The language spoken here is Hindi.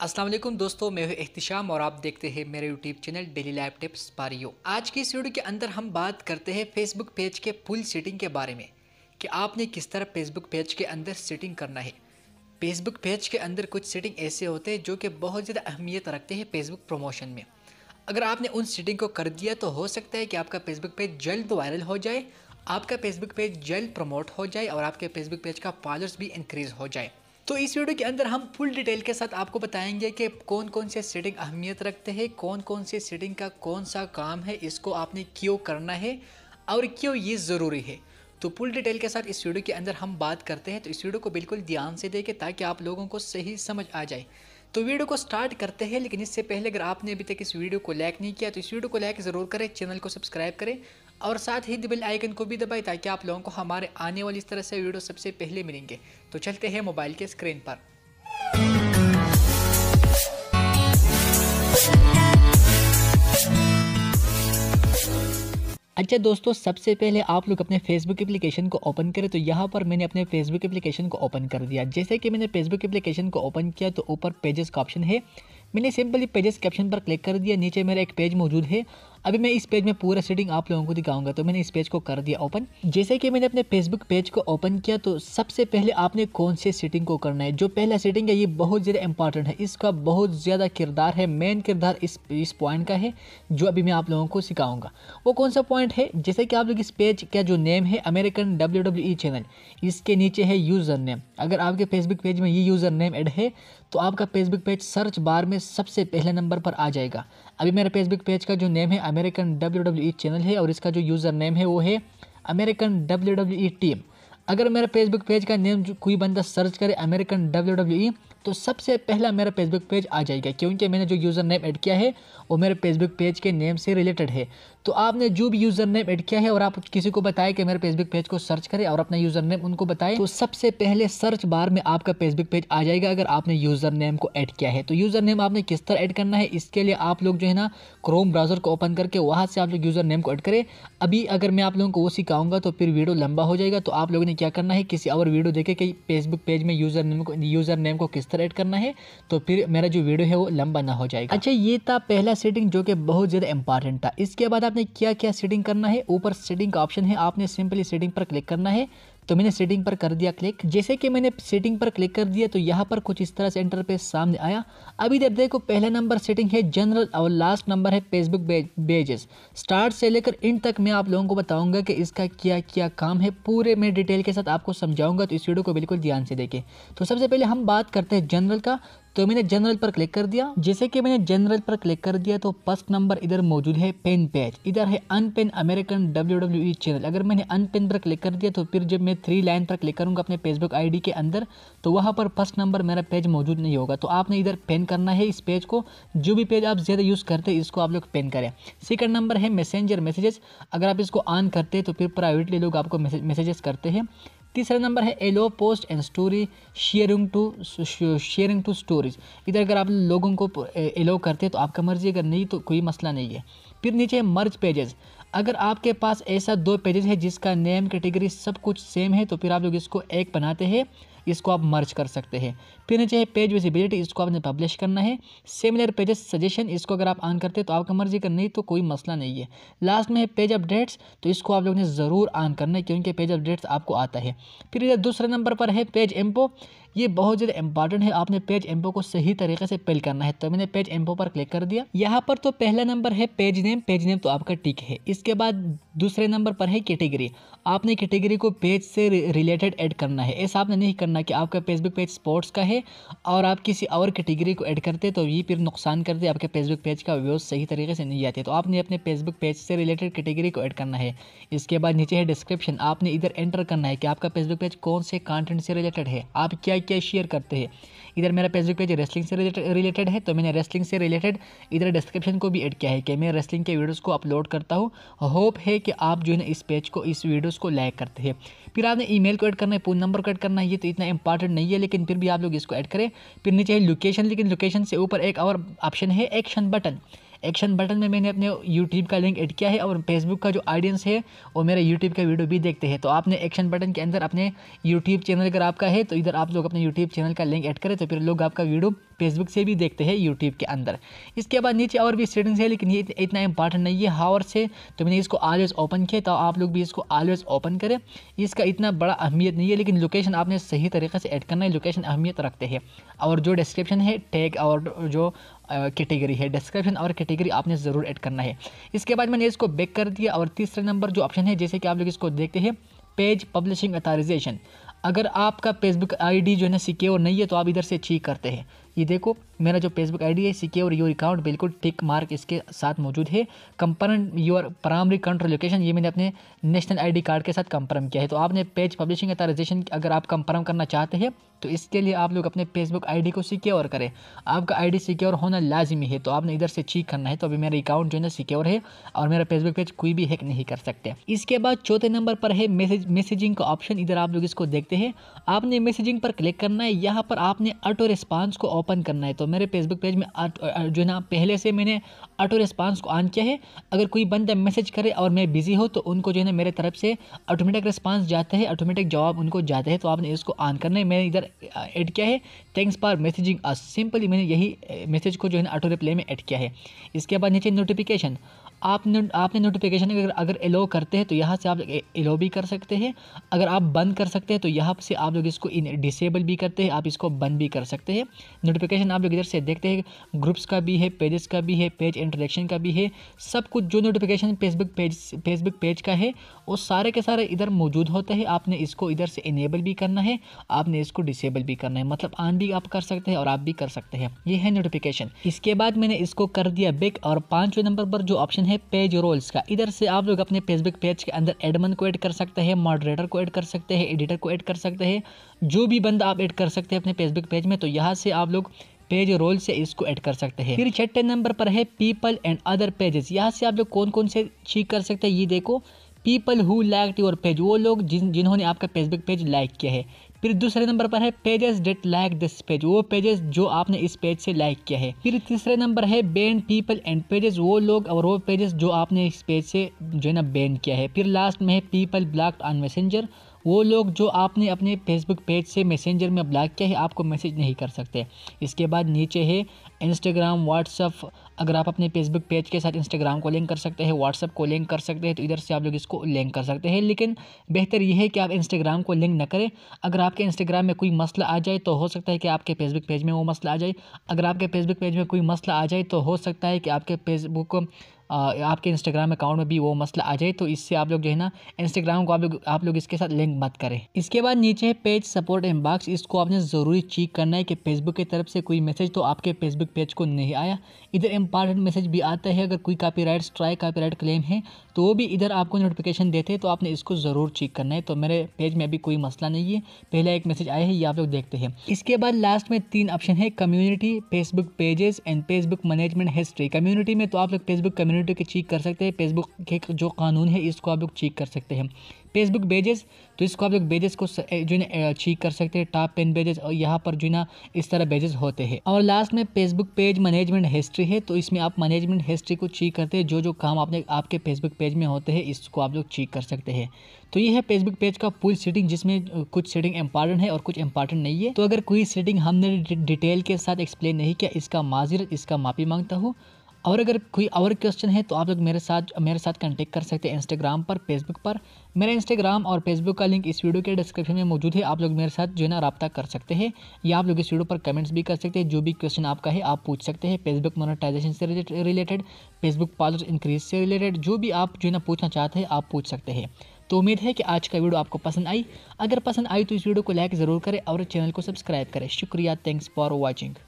असलम दोस्तों मैं हूँ एहतिशाम और आप देखते हैं मेरे YouTube channel daily life tips बारियो आज की इस वीडियो के अंदर हम बात करते हैं फेसबुक पेज के फुल सेटिंग के बारे में कि आपने किस तरह फेसबुक पेज के अंदर सेटिंग करना है फेसबुक पेज के अंदर कुछ सेटिंग ऐसे होते हैं जो कि बहुत ज़्यादा अहमियत रखते हैं फेसबुक प्रमोशन में अगर आपने उन सेटिंग को कर दिया तो हो सकता है कि आपका फेसबुक पेज जल्द वायरल हो जाए आपका फेसबुक पेज जल्द प्रमोट हो जाए और आपके फेसबुक पेज का फॉलोअर्स भी इंक्रीज़ हो जाए तो इस वीडियो के अंदर हम फुल डिटेल के साथ आपको बताएंगे कि कौन कौन से सेटिंग अहमियत रखते हैं कौन कौन से सेटिंग का कौन सा काम है इसको आपने क्यों करना है और क्यों ये ज़रूरी है तो फुल डिटेल के साथ इस वीडियो के अंदर हम बात करते हैं तो इस वीडियो को बिल्कुल ध्यान से देखें ताकि आप लोगों को सही समझ आ जाए तो वीडियो को स्टार्ट करते हैं लेकिन इससे पहले अगर आपने अभी तक इस वीडियो को लाइक नहीं किया तो इस वीडियो को लाइक ज़रूर करें चैनल को सब्सक्राइब करें और साथ ही बेल आइकन को भी दबाएं ताकि आप लोगों को हमारे आने वाली इस तरह से वीडियो सबसे पहले मिलेंगे तो चलते हैं मोबाइल के स्क्रीन पर अच्छा दोस्तों सबसे पहले आप लोग अपने फेसबुक एप्लीकेशन को ओपन करें तो यहाँ पर मैंने अपने फेसबुक एप्लीकेशन को ओपन कर दिया जैसे कि मैंने फेसबुक एप्लीकेशन को ओपन किया तो ऊपर पेजेस का ऑप्शन है मैंने सिंपली पेजेस के ऑप्शन पर क्लिक कर दिया नीचे मेरा एक पेज मौजूद है अभी मैं इस पेज में पूरा सेटिंग आप लोगों को दिखाऊंगा तो मैंने इस पेज को कर दिया ओपन जैसे कि मैंने अपने फेसबुक पेज को ओपन किया तो सबसे पहले आपने कौन से सेटिंग को करना है जो पहला सेटिंग है ये बहुत ज़्यादा इंपॉर्टेंट है इसका बहुत ज़्यादा किरदार है मेन किरदार इस इस पॉइंट का है जो अभी मैं आप लोगों को सिखाऊंगा वो कौन सा पॉइंट है जैसे कि आप लोग इस पेज का जो नेम है American W W E channel इसके नीचे है यूज़र नेम अगर आपके फेसबुक पेज में ये यूज़र नेम एड है तो आपका फेसबुक पेज सर्च बार में सबसे पहले नंबर पर आ जाएगा अभी मेरा फेसबुक पेज का जो नेम है American W W E channel है और इसका जो यूज़र नेम है वो है American W W E team अगर मेरे फेसबुक पेज का नेम कोई बंदा सर्च करे अमेरिकन डब्ल्यू डब्ल्यू ई तो सबसे पहला मेरा फेसबुक पेज आ जाएगा क्योंकि मैंने जो यूज़र नेम ऐड किया है वो मेरे फेसबुक पेज के नेम से रिलेटेड है तो आपने जो भी यूज़र नेम ऐड किया है और आप किसी को बताएं कि मेरे फेसबुक पेज को सर्च करें और अपना यूज़र नेम उनको बताएं तो सबसे पहले सर्च बार में आपका फेसबुक पेज आ जाएगा अगर आपने यूज़र नेम को ऐड किया है तो यूज़र नेम आपने किस तरह ऐड करना है इसके लिए आप लोग जो है ना क्रोम ब्राउज़र को ओपन करके वहाँ से आप लोग यूज़र नेम को ऐड करें अभी अगर मैं आप लोगों को वो सिखाऊंगा तो फिर वीडियो लंबा हो जाएगा तो आप लोगों ने क्या करना है किसी और वीडियो देखे कि फेसबुक पेज में यूज़र नेम को यूज़र नेम को किस तरह सेलेक्ट करना है तो फिर मेरा जो वीडियो है वो लंबा ना हो जाएगा अच्छा ये था पहला सेटिंग जो कि बहुत ज़्यादा इंपॉर्टेंट था इसके बाद आपने क्या क्या सेटिंग करना है ऊपर सेटिंग का ऑप्शन है आपने सिंपली सेटिंग पर क्लिक करना है तो मैंने सेटिंग पर कर दिया क्लिक जैसे कि मैंने सेटिंग पर क्लिक कर दिया तो यहाँ पर कुछ इस तरह से एंटर पे सामने आया अभी इधर देखो पहला नंबर सेटिंग है जनरल और लास्ट नंबर है फेसबुक पेजेस स्टार्ट से लेकर इंड तक मैं आप लोगों को बताऊंगा कि इसका क्या क्या काम है पूरे मैं डिटेल के साथ आपको समझाऊंगा तो इस वीडियो को बिल्कुल ध्यान से देखें तो सबसे पहले हम बात करते हैं जनरल का तो मैंने जनरल पर क्लिक कर दिया जैसे कि मैंने जनरल पर क्लिक कर दिया तो फर्स्ट नंबर इधर मौजूद है पेन पेज इधर है unpin American W W channel अगर मैंने अनपेन पर क्लिक कर दिया तो फिर जब मैं थ्री लाइन पर क्लिक करूँगा अपने फेसबुक आई के अंदर तो वहाँ पर फर्स्ट नंबर मेरा पेज मौजूद नहीं होगा तो आपने इधर पेन करना है इस पेज को जो भी पेज आप ज़्यादा यूज़ करते हैं इसको आप लोग पेन करें सेकंड नंबर है मैसेंजर मैसेजेस अगर आप इसको ऑन करते हैं तो फिर प्राइवेटली लोग आपको मैसेजेस करते हैं तीसरा नंबर है allow post and story sharing to sharing to stories इधर अगर आप लोगों को एलो करते हैं तो आपका मर्जी अगर नहीं तो कोई मसला नहीं है फिर नीचे मर्ज पेजेस अगर आपके पास ऐसा दो पेजेस है जिसका नेम कैटेगरी सब कुछ सेम है तो फिर आप लोग इसको एक बनाते हैं इसको आप मर्ज कर सकते हैं फिर नीचे है पेज विजिबिलिटी इसको आपने पब्लिश करना है सिमिलर पेजेस सजेशन इसको अगर आप ऑन करते हैं तो आपका मर्जी कर नहीं तो कोई मसला नहीं है लास्ट में है पेज अपडेट्स तो इसको आप लोग ने ज़रूर ऑन करना है क्योंकि पेज अपडेट्स आपको आता है फिर इधर दूसरे नंबर पर है पेज एम्पो ये बहुत ज़्यादा इंपॉर्टेंट है आपने पेज एम्पो को सही तरीके से पेल करना है तो मैंने पेज एम्पो पर क्लिक कर दिया यहाँ पर तो पहला नंबर है पेज नेम पेज नेम तो आपका टिक है इसके बाद दूसरे नंबर पर है कैटेगरी आपने कैटेगरी को पेज से रिलेटेड ऐड करना है ऐसा आपने नहीं करना कि आपका फेसबुक पेज स्पोर्ट्स का है और आप किसी और कैटेगरी को ऐड करते तो ये फिर नुकसान करते आपके फेसबुक पेज का व्यूज सही तरीके से नहीं आते तो आपने अपने फेसबुक पेज से रिलेटेड कैटेगरी को ऐड करना है इसके बाद नीचे है डिस्क्रिप्शन आपने इधर एंटर करना है कि आपका फेसबुक पेज कौन से कॉन्टेंट से रिलेटेड है आप क्या क्या शेयर करते हैं इधर मेरा फेसबुक पेज रेस्लिंग से रिलेटेड है तो मैंने रेस्लिंग से रिलेटेड इधर डिस्क्रिप्शन को भी ऐड किया है कि मैं रेस्लिंग के वीडियोस को अपलोड करता हूँ होप है कि आप जो है ना इस पेज को इस वीडियोस को लाइक करते हैं फिर आपने ई को ऐड करना है फ़ोन नंबर को ऐड करना है ये तो इतना इंपॉर्टेंट नहीं है लेकिन फिर भी आप लोग इसको ऐड करें फिर नीचे है लोकेशन लेकिन लोकेशन से ऊपर एक और ऑप्शन है एक्शन बटन एक्शन बटन में मैंने अपने यूट्यूब का लिंक एड किया है और फेसबुक का जो ऑडियंस है वो मेरा यूट्यूब का वीडियो भी देखते हैं तो आपने एक्शन बटन के अंदर अपने यूट्यूब चैनल अगर आपका है तो इधर आप लोग अपने यूट्यूब चैनल का लिंक ऐड करें तो फिर लोग आपका वीडियो फेसबुक से भी देखते हैं यूट्यूब के अंदर इसके बाद नीचे और भी स्टेटमेंट्स है लेकिन ये इतना इंपॉर्टेंट नहीं है हावर से तो मैंने इसको ऑलवेज ओपन किया तो आप लोग भी इसको ऑलवेज ओपन करें इसका इतना बड़ा अहमियत नहीं है लेकिन लोकेशन आपने सही तरीके से ऐड करना है लोकेशन अहमियत रखते हैं और जो डिस्क्रिप्शन है टैग और जो कैटेगरी है डिस्क्रिप्शन और कैटेगरी आपने ज़रूर ऐड करना है इसके बाद मैंने इसको बैक कर दिया और तीसरा नंबर जो ऑप्शन है जैसे कि आप लोग इसको देखते हैं पेज पब्लिशिंग अथॉरिजेशन अगर आपका फेसबुक आईडी जो है ना सिक्योर नहीं है तो आप इधर से चेक करते हैं ये देखो मेरा जो फेसबुक आईडी है सिक्योर और योर अकाउंट बिल्कुल टिक मार्क इसके साथ मौजूद है confirm your primary control location ये मैंने अपने नेशनल आईडी कार्ड के साथ कंफर्म किया है तो आपने पेज पब्लिशिंग या अगर आप कंफर्म करना चाहते हैं तो इसके लिए आप लोग अपने फेसबुक आई को सिक्योर करें आपका आई सिक्योर होना लाजमी है तो आपने इधर से चीक करना है तो अभी मेरा अकाउंट जो है ना सिक्योर है और मेरा फेसबुक पेज कोई भी हैक नहीं कर सकते इसके बाद चौथे नंबर पर है मैसेज मैसेजिंग का ऑप्शन इधर आप लोग इसको देखते हैं आपने मैसेजिंग पर क्लिक करना है यहाँ पर आपने ऑटो रिस्पॉन्स को ओपन करना है तो मेरे फेसबुक पेज में जो है ना पहले से मैंने ऑटो रिस्पांस को ऑन किया है अगर कोई बंदा मैसेज करे और मैं बिज़ी हो तो उनको जो है ना मेरे तरफ से ऑटोमेटिक रिस्पांस जाता है ऑटोमेटिक जवाब उनको जाता है तो आपने इसको ऑन करना है मैंने इधर ऐड किया है thanks for messaging us simply मैंने यही मैसेज को जो है ना ऑटो रिप्ले में ऐड किया है इसके बाद नीचे नोटिफिकेशन आप आपने नोटिफिकेशन अगर अगर एलो करते हैं तो यहाँ से आप एलो भी कर सकते हैं अगर आप बंद कर सकते हैं तो यहाँ से आप लोग इसको डिसेबल भी करते हैं आप इसको बंद भी कर सकते हैं नोटिफिकेशन आप लोग इधर से देखते हैं ग्रुप्स का भी है पेजेस का भी है पेज इंट्रोडक्शन का भी है सब कुछ जो notification Facebook page Facebook page का है वो सारे के सारे इधर मौजूद होते हैं आपने इसको इधर से इनेबल भी करना है आपने इसको डिसेबल भी करना है मतलब आन भी आप कर सकते हैं और आप भी कर सकते हैं ये है नोटिफिकेशन इसके बाद मैंने इसको कर दिया बेक और पाँचवें नंबर पर जो ऑप्शन है पेज रोल्स का इधर से आप लोग अपने फेसबुक पेज के अंदर एडमन को ऐड कर सकते हैं मॉडरेटर को ऐड कर सकते हैं एडिटर को ऐड कर सकते हैं जो भी बंदा आप ऐड कर सकते हैं अपने फेसबुक पेज में तो यहाँ से आप लोग पेज रोल से इसको ऐड कर सकते हैं फिर छठे नंबर पर है पीपल एंड अदर पेजेस यहाँ से आप लोग कौन कौन से चीक कर सकते हैं ये देखो people who like your page वो लोग जिन जिन्होंने आपका फेसबुक पेज लाइक किया है फिर दूसरे नंबर पर है pages that like this page वो पेजेस जो आपने इस पेज से लाइक किया है फिर तीसरे नंबर है बैन पीपल एंड पेजेस वो लोग और वो पेजेस जो आपने इस पेज से जो है ना बैंड किया है फिर लास्ट में है पीपल ब्लॉक ऑन मैसेंजर वो लोग जो आपने अपने फेसबुक पेज से मैसेंजर में ब्लॉक किया है आपको मैसेज नहीं कर सकते इसके बाद नीचे है इंस्टाग्राम व्हाट्सअप अगर आप अपने फेसबुक पेज के साथ इंस्टाग्राम को लिंक कर सकते हैं व्हाट्सअप को लिंक कर सकते हैं तो इधर से आप लोग इसको लिंक कर सकते हैं लेकिन बेहतर यह है कि आप इंस्टाग्राम को लिंक न करें अगर आपके इंस्टाग्राम में कोई मसला आ जाए तो हो सकता है कि आपके फेसबुक पेज में वो मसला आ जाए अगर आपके फेसबुक पेज में कोई मसला आ जाए तो हो सकता है कि आपके फेसबुक आपके इंस्टाग्राम अकाउंट में भी वो मसला आ जाए तो इससे आप लोग जो है ना इंस्टाग्राम को आप लोग आप लोग इसके साथ लिंक मत करें इसके बाद नीचे है पेज सपोर्ट इनबॉक्स इसको आपने ज़रूरी चेक करना है कि फेसबुक की तरफ से कोई मैसेज तो आपके फेसबुक पेज को नहीं आया इधर इंपॉर्टेंट मैसेज भी आता है अगर कोई राइट स्ट्राइक राइट क्लेम है तो वो भी इधर आपको नोटिफिकेशन देते हैं तो आपने इसको ज़रूर चेक करना है तो मेरे पेज में अभी कोई मसला नहीं है पहला एक मैसेज आया है ये आप लोग देखते हैं इसके बाद लास्ट में तीन ऑप्शन है community Facebook pages and Facebook management history community में तो आप लोग फेसबुक कम्युनिटी कम्युनिटी के चीक कर सकते हैं फेसबुक के जो कानून है इसको आप लोग चीक कर सकते हैं फेसबुक पेजेस तो इसको आप लोग पेजेस को जो है चीक कर सकते हैं टॉप पेन पेजेस और यहाँ पर जो है ना इस तरह पेजेस होते हैं और लास्ट में फेसबुक पेज मैनेजमेंट हिस्ट्री है तो इसमें आप मैनेजमेंट हिस्ट्री को चीक करते हैं जो जो काम आपने आपके फेसबुक पेज में होते हैं इसको आप लोग चीक कर सकते हैं तो ये है फेसबुक पेज का फुल सेटिंग जिसमें कुछ सेटिंग इंपॉर्टेंट है और कुछ इंपॉर्टेंट नहीं है तो अगर कोई सेटिंग हमने डिटेल के साथ एक्सप्लेन नहीं किया इसका माजिर इसका माफ़ी मांगता हूँ और अगर कोई और क्वेश्चन है तो आप लोग मेरे साथ मेरे साथ कांटेक्ट कर सकते हैं इंस्टाग्राम पर फेसबुक पर मेरा इंस्टाग्राम और फेसबुक का लिंक इस वीडियो के डिस्क्रिप्शन में मौजूद है आप लोग मेरे साथ जो है ना रबता कर सकते हैं या आप लोग इस वीडियो पर कमेंट्स भी कर सकते हैं जो भी क्वेश्चन आपका है आप पूछ सकते हैं फेसबुक मोनोटाइजेशन से रिलेटेड फेसबुक पॉलर इंक्रीज से रिलेटेड जो भी आप जो है ना पूछना चाहते हैं आप पूछ सकते हैं तो उम्मीद है कि आज का वीडियो आपको पसंद आई अगर पसंद आई तो इस वीडियो को लाइक ज़रूर करें और चैनल को सब्सक्राइब करें शुक्रिया थैंक्स फॉर वॉचिंग